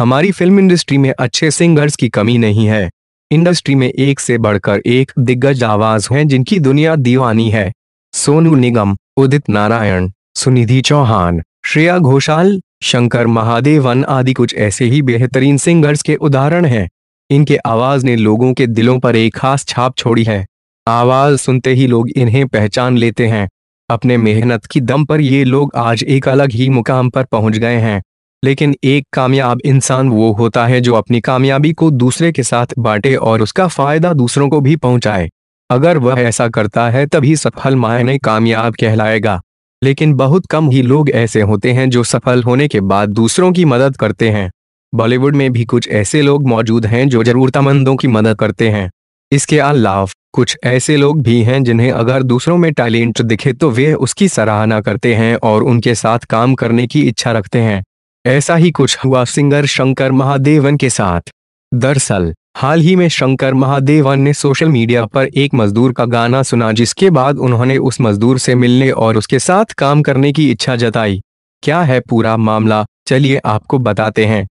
हमारी film industry में अच्छे सिंगर्स की कमी नहीं है इंडस्ट्री में एक से बढ़कर एक दिग्गज आवाज हैं जिनकी दुनिया दीवानी है सोनू निगम उदित नारायण सुनिधि चौहान श्रेया घोषाल शंकर महादेवन आदि कुछ ऐसे ही बेहतरीन सिंगर्स के उदाहरण हैं इनके आवाज ने लोगों के दिलों पर एक खास छाप छोड़ी है आवाज सुनते ही लोग इन्हें पहचान लेते हैं अपने मेहनत की दम पर ये लोग आज एक अलग ही मुकाम पर पहुंच गए हैं लेकिन एक कामयाब इंसान वो होता है जो अपनी कामयाबी को दूसरे के साथ बांटे और उसका फायदा दूसरों को भी पहुंचाए अगर वह ऐसा करता है तभी सफल मायने कामयाब कहलाएगा लेकिन बहुत कम ही लोग ऐसे होते हैं जो सफल होने के बाद दूसरों की मदद करते हैं बॉलीवुड में भी कुछ ऐसे लोग मौजूद हैं जो जरूरतमंदों की मदद करते हैं इसके अलावा कुछ ऐसे लोग भी हैं जिन्हें अगर दूसरों में टैलेंट दिखे तो वे उसकी सराहना करते हैं और उनके साथ काम करने की इच्छा रखते हैं ऐसा ही कुछ हुआ सिंगर शंकर महादेवन के साथ दरअसल हाल ही में शंकर महादेवन ने सोशल मीडिया पर एक मजदूर का गाना सुना जिसके बाद उन्होंने उस मजदूर से मिलने और उसके साथ काम करने की इच्छा जताई क्या है पूरा मामला चलिए आपको बताते हैं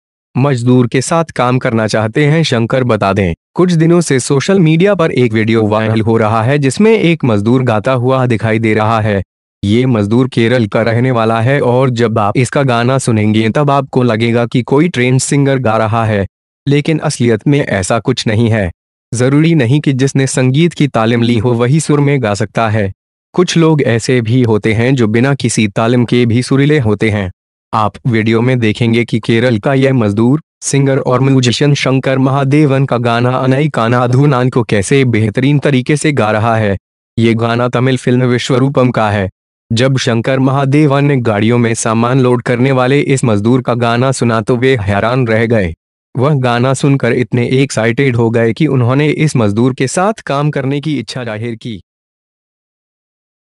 मजदूर के साथ काम करना चाहते हैं शंकर बता दें कुछ दिनों से सोशल मीडिया पर एक वीडियो वायरल हो रहा है जिसमें एक मजदूर गाता हुआ दिखाई दे रहा है ये मजदूर केरल का रहने वाला है और जब आप इसका गाना सुनेंगे तब आपको लगेगा कि कोई ट्रेंड सिंगर गा रहा है लेकिन असलियत में ऐसा कुछ नहीं है जरूरी नहीं कि जिसने संगीत की तालीम ली हो वही सुर में गा सकता है कुछ लोग ऐसे भी होते हैं जो बिना किसी तालीम के भी सुरीले होते हैं आप वीडियो में देखेंगे कि केरल का यह मजदूर सिंगर और म्यूजिशियन शंकर महादेवन का गाना अनई काना धुनान को कैसे बेहतरीन तरीके से गा रहा है ये गाना तमिल फिल्म विश्वरूपम का है जब शंकर महादेवन ने गाड़ियों में सामान लोड करने वाले इस मजदूर का गाना सुना तो वे हैरान रह गए वह गाना सुनकर इतने एक्साइटेड हो गए कि उन्होंने इस मजदूर के साथ काम करने की इच्छा जाहिर की